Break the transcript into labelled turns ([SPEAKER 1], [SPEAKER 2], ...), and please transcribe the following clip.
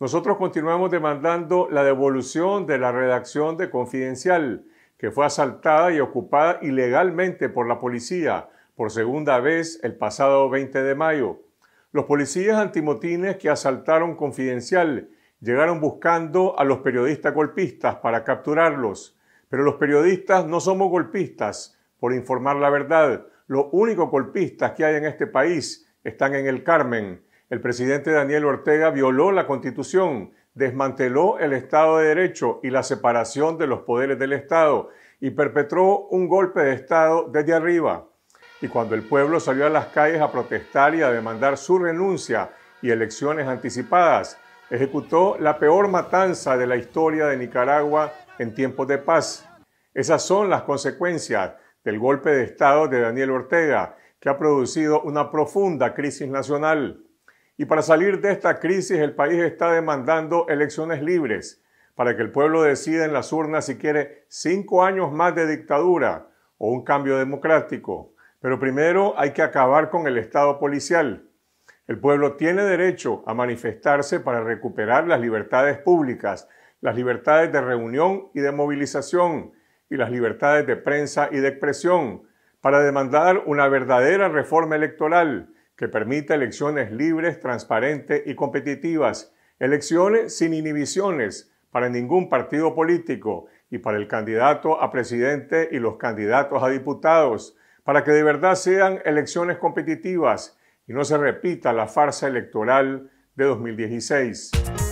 [SPEAKER 1] Nosotros continuamos demandando la devolución de la redacción de Confidencial, que fue asaltada y ocupada ilegalmente por la policía por segunda vez el pasado 20 de mayo. Los policías antimotines que asaltaron Confidencial llegaron buscando a los periodistas golpistas para capturarlos, pero los periodistas no somos golpistas por informar la verdad. Los únicos golpistas que hay en este país están en el Carmen el presidente Daniel Ortega violó la Constitución, desmanteló el Estado de Derecho y la separación de los poderes del Estado y perpetró un golpe de Estado desde arriba. Y cuando el pueblo salió a las calles a protestar y a demandar su renuncia y elecciones anticipadas, ejecutó la peor matanza de la historia de Nicaragua en tiempos de paz. Esas son las consecuencias del golpe de Estado de Daniel Ortega, que ha producido una profunda crisis nacional. Y para salir de esta crisis, el país está demandando elecciones libres para que el pueblo decida en las urnas si quiere cinco años más de dictadura o un cambio democrático. Pero primero hay que acabar con el Estado policial. El pueblo tiene derecho a manifestarse para recuperar las libertades públicas, las libertades de reunión y de movilización, y las libertades de prensa y de expresión, para demandar una verdadera reforma electoral que permita elecciones libres, transparentes y competitivas, elecciones sin inhibiciones para ningún partido político y para el candidato a presidente y los candidatos a diputados, para que de verdad sean elecciones competitivas y no se repita la farsa electoral de 2016.